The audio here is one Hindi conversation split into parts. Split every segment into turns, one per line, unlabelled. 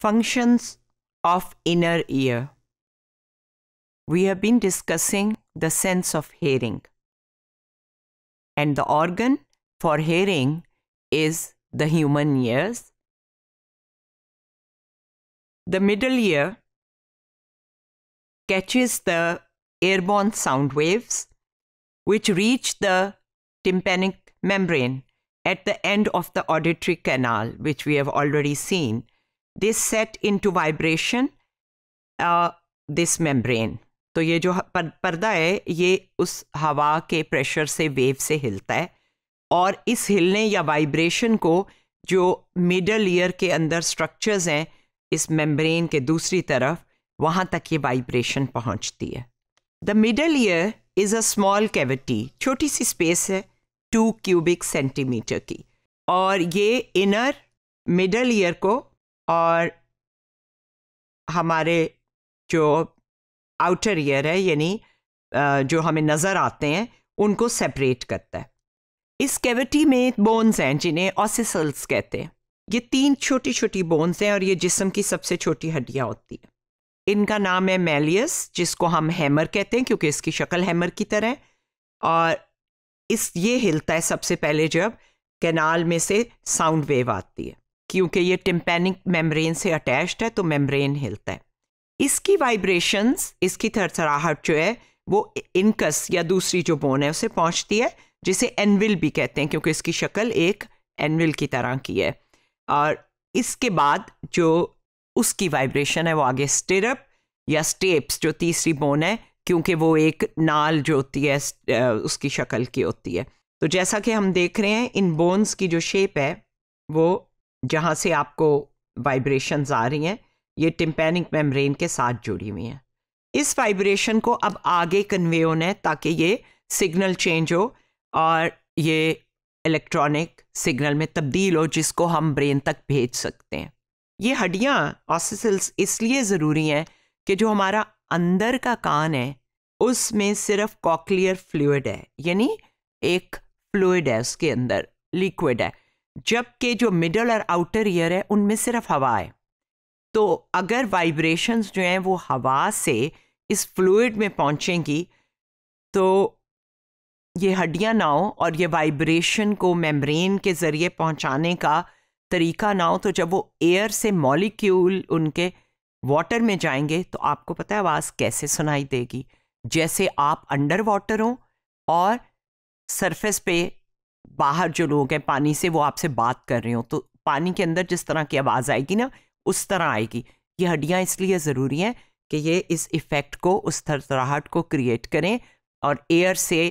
Functions of inner ear. We have been discussing the sense of hearing. And the organ for hearing is the human ears. The middle ear catches the airborne sound waves which reach the tympanic membrane at the end of the auditory canal, which we have already seen, this set into vibration this membrane तो ये जो पर, पर्दा है ये उस हवा के प्रेशर से वेव से हिलता है और इस हिलने या वाइब्रेशन को जो मिडल ईयर के अंदर स्ट्रक्चर्स हैं इस मेम्ब्रेन के दूसरी तरफ वहाँ तक ये वाइब्रेशन पहुँचती है the middle ear is a small cavity छोटी सी स्पेस है टू क्यूबिक सेंटीमीटर की और ये इनर मिडल ईयर को और हमारे जो आउटर ईयर है यानी जो हमें नज़र आते हैं उनको सेपरेट करता है इस कैविटी में बोन्स हैं जिन्हें ऑसिसल्स कहते हैं ये तीन छोटी छोटी बोन्स हैं और ये जिसम की सबसे छोटी हड्डियाँ होती हैं इनका नाम है मेलियस जिसको हम हैमर कहते हैं क्योंकि इसकी शक्ल हैमर की तरह है और इस ये हिलता है सबसे पहले जब कैनाल में से साउंड वेव आती है क्योंकि ये टिम्पेनिक मेम्ब्रेन से अटैच्ड है तो मेम्ब्रेन हिलता है इसकी वाइब्रेशंस इसकी थरथराहट जो है वो इनकस या दूसरी जो बोन है उसे पहुंचती है जिसे एनविल भी कहते हैं क्योंकि इसकी शक्ल एक एनविल की तरह की है और इसके बाद जो उसकी वाइब्रेशन है वो आगे स्टिरप या स्टेप्स जो तीसरी बोन है क्योंकि वो एक नाल जो होती है उसकी शक्ल की होती है तो जैसा कि हम देख रहे हैं इन बोन्स की जो शेप है वो जहाँ से आपको वाइब्रेशंस आ रही हैं ये टिम्पेनिक मेम्ब्रेन के साथ जुड़ी हुई हैं इस वाइब्रेशन को अब आगे कन्वे होना है ताकि ये सिग्नल चेंज हो और ये इलेक्ट्रॉनिक सिग्नल में तब्दील हो जिसको हम ब्रेन तक भेज सकते हैं ये हड्डियाँ ऑसिसल्स इसलिए ज़रूरी हैं कि जो हमारा अंदर का कान है उसमें सिर्फ कॉकलियर फ्लूड है यानी एक फ्लूड है उसके अंदर लिक्विड है जबकि जो मिडल और आउटर ईयर है उनमें सिर्फ हवा है तो अगर वाइब्रेशंस जो हैं वो हवा से इस फ्लूड में पहुंचेंगी तो ये हड्डियां ना हो और ये वाइब्रेशन को मेम्ब्रेन के ज़रिए पहुंचाने का तरीका ना हो तो जब वो एयर से मॉलिक्यूल उनके वाटर में जाएंगे तो आपको पता है आवाज़ कैसे सुनाई देगी जैसे आप अंडर वाटर हों और सरफेस पे बाहर जो लोग हैं पानी से वो आपसे बात कर रहे हो तो पानी के अंदर जिस तरह की आवाज़ आएगी ना उस तरह आएगी ये हड्डियाँ इसलिए ज़रूरी हैं कि ये इस इफ़ेक्ट को उस थरथराहट को क्रिएट करें और एयर से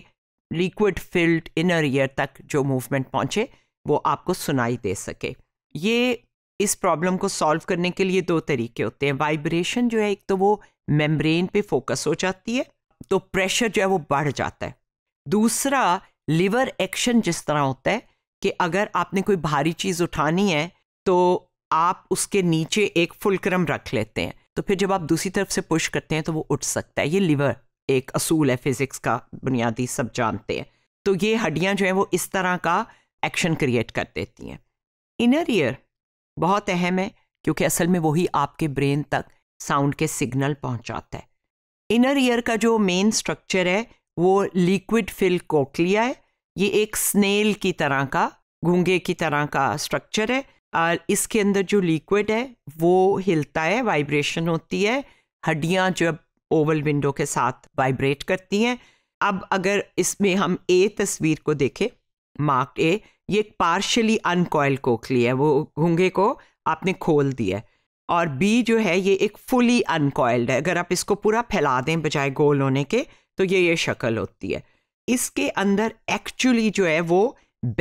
लिक्विड फिल्ड इनर ईयर तक जो मूवमेंट पहुँचे वो आपको सुनाई दे सके ये इस प्रॉब्लम को सॉल्व करने के लिए दो तरीके होते हैं वाइब्रेशन जो है एक तो वो मेम्ब्रेन पे फोकस हो जाती है तो प्रेशर जो है वो बढ़ जाता है दूसरा लिवर एक्शन जिस तरह होता है कि अगर आपने कोई भारी चीज़ उठानी है तो आप उसके नीचे एक फुलक्रम रख लेते हैं तो फिर जब आप दूसरी तरफ से पुश करते हैं तो वो उठ सकता है ये लिवर एक असूल है फिज़िक्स का बुनियादी सब जानते हैं तो ये हड्डियाँ जो हैं वो इस तरह का एक्शन क्रिएट कर देती हैं इनर ईयर बहुत अहम है क्योंकि असल में वही आपके ब्रेन तक साउंड के सिग्नल पहुंचाता है इनर ईयर का जो मेन स्ट्रक्चर है वो लिक्विड फिल कोकलिया है ये एक स्नेल की तरह का घूंगे की तरह का स्ट्रक्चर है और इसके अंदर जो लिक्विड है वो हिलता है वाइब्रेशन होती है हड्डियाँ जब ओवल विंडो के साथ वाइब्रेट करती हैं अब अगर इसमें हम ए तस्वीर को देखें मार्क ए ये एक पार्शली अनकॉयल कोकली है वो घूंगे को आपने खोल दिया है और बी जो है ये एक फुली अनकॉयल्ड है अगर आप इसको पूरा फैला दें बजाय गोल होने के तो ये ये शक्ल होती है इसके अंदर एक्चुअली जो है वो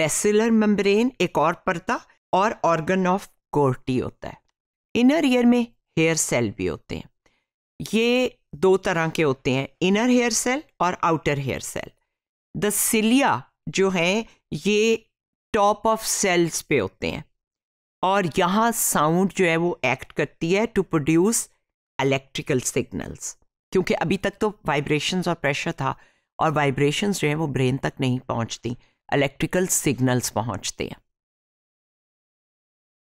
बेसिलर मेम्ब्रेन एक और परता और ऑर्गन ऑफ कोर्टी होता है इनर ईयर में हेयर सेल भी होते हैं ये दो तरह के होते हैं इनर हेयर सेल और outer hair cell the cilia जो है ये टॉप ऑफ सेल्स पे होते हैं और यहाँ साउंड जो है वो एक्ट करती है टू प्रोड्यूस इलेक्ट्रिकल सिग्नल्स क्योंकि अभी तक तो वाइब्रेशंस और प्रेशर था और वाइब्रेशंस जो हैं वो ब्रेन तक नहीं पहुंचती इलेक्ट्रिकल सिग्नल्स पहुंचते हैं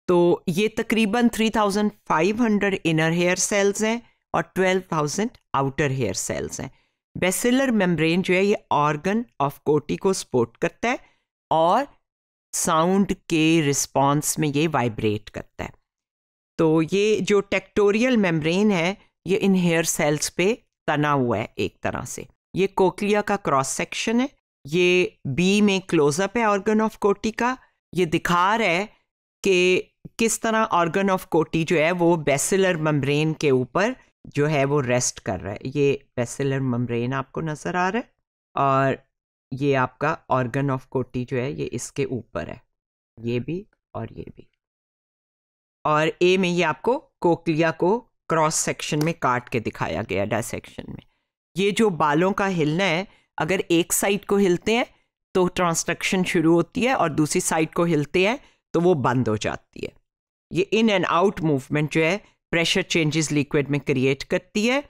तो ये तकरीबन 3500 इनर हेयर सेल्स हैं और 12000 आउटर हेयर सेल्स हैं बेसिलर मेम्ब्रेन जो है ये ऑर्गन ऑफ कोटी को सपोर्ट करता है और साउंड के रिस्पॉन्स में ये वाइब्रेट करता है तो ये जो टेक्टोरियल मेम्ब्रेन है ये इन हेयर सेल्स पे तना हुआ है एक तरह से ये कोकलिया का क्रॉस सेक्शन है ये बी में क्लोजअप है ऑर्गन ऑफ कोटी का ये दिखा रहा है कि किस तरह ऑर्गन ऑफ कोटी जो है वो बेसिलर मम्ब्रेन के ऊपर जो है वो रेस्ट कर रहा है ये बेसिलर मम्ब्रेन आपको नज़र आ रहा है और ये आपका ऑर्गन ऑफ कोटी जो है ये इसके ऊपर है ये भी और ये भी और ए में ये आपको कोकलिया को क्रॉस सेक्शन में काट के दिखाया गया डायसेक्शन में ये जो बालों का हिलना है अगर एक साइड को हिलते हैं तो ट्रांसडक्शन शुरू होती है और दूसरी साइड को हिलते हैं तो वो बंद हो जाती है ये इन एंड आउट मूवमेंट जो है प्रेशर चेंजेस लिक्विड में क्रिएट करती है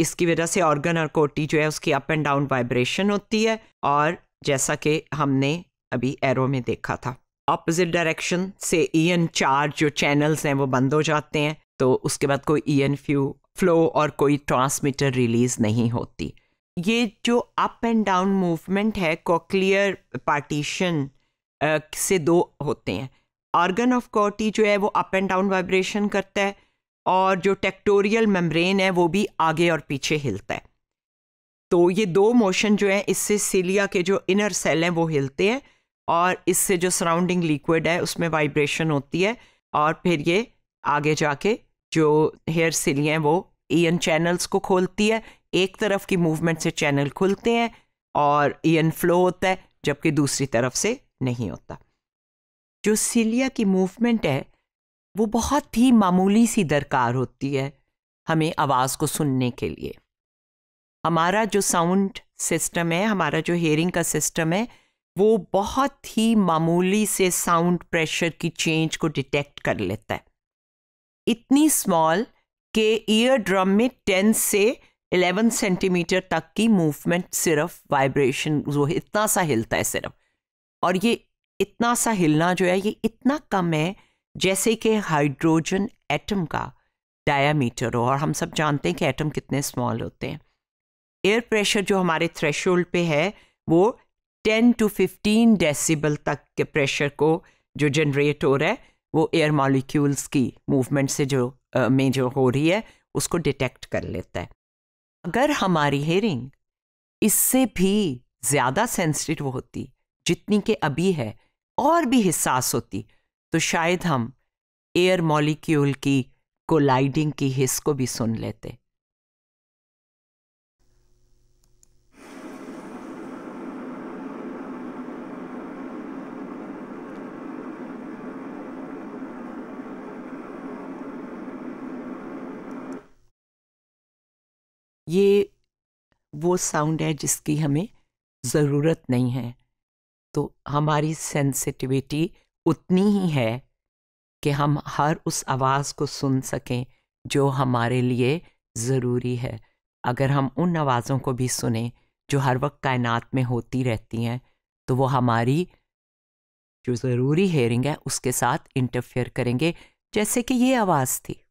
इसकी वजह से ऑर्गन और कोटी जो है उसकी अप एंड डाउन वाइब्रेशन होती है और जैसा कि हमने अभी एरो में देखा था अपोजिट डायरेक्शन से एन चार्ज जो चैनल्स हैं वो बंद हो जाते हैं तो उसके बाद कोई ई एन फ्यू फ्लो और कोई ट्रांसमीटर रिलीज नहीं होती ये जो अप एंड डाउन मूवमेंट है कॉकलियर पार्टीशन से दो होते हैं ऑर्गन ऑफ कॉटी जो है वो अप एंड डाउन वाइब्रेशन करता है और जो टेक्टोरियल मेम्ब्रेन है वो भी आगे और पीछे हिलता है तो ये दो मोशन जो है इससे सीलिया के जो इनर सेल हैं वो हिलते हैं और इससे जो सराउंडिंग लिक्विड है उसमें वाइब्रेशन होती है और फिर ये आगे जाके जो हेयर सिली हैं वो ईयन चैनल्स को खोलती है एक तरफ की मूवमेंट से चैनल खुलते हैं और ईयन फ्लो होता है जबकि दूसरी तरफ से नहीं होता जो सिलिया की मूवमेंट है वो बहुत ही मामूली सी दरकार होती है हमें आवाज़ को सुनने के लिए हमारा जो साउंड सिस्टम है हमारा जो हेयरिंग का सिस्टम है वो बहुत ही मामूली से साउंड प्रेशर की चेंज को डिटेक्ट कर लेता है इतनी स्मॉल के ईयर ड्रम में टेन से इलेवन सेंटीमीटर तक की मूवमेंट सिर्फ वाइब्रेशन जो है इतना सा हिलता है सिर्फ और ये इतना सा हिलना जो है ये इतना कम है जैसे कि हाइड्रोजन एटम का डायामीटर हो और हम सब जानते हैं कि एटम कितने स्मॉल होते हैं एयर प्रेशर जो हमारे थ्रेशोल्ड पे है वो 10 टू 15 डेसिबल तक के प्रेशर को जो जनरेट हो रहा है वो एयर मॉलिक्यूल्स की मूवमेंट से जो आ, में जो हो रही है उसको डिटेक्ट कर लेता है अगर हमारी हेयरिंग इससे भी ज़्यादा सेंसिटिव होती जितनी के अभी है और भी हिसास होती तो शायद हम एयर मॉलिक्यूल की कोलाइडिंग की हिस को भी सुन लेते ये वो साउंड है जिसकी हमें ज़रूरत नहीं है तो हमारी सेंसिटिविटी उतनी ही है कि हम हर उस आवाज़ को सुन सकें जो हमारे लिए ज़रूरी है अगर हम उन आवाज़ों को भी सुने जो हर वक्त कायनात में होती रहती हैं तो वो हमारी जो ज़रूरी हेयरिंग है उसके साथ इंटरफेयर करेंगे जैसे कि ये आवाज़ थी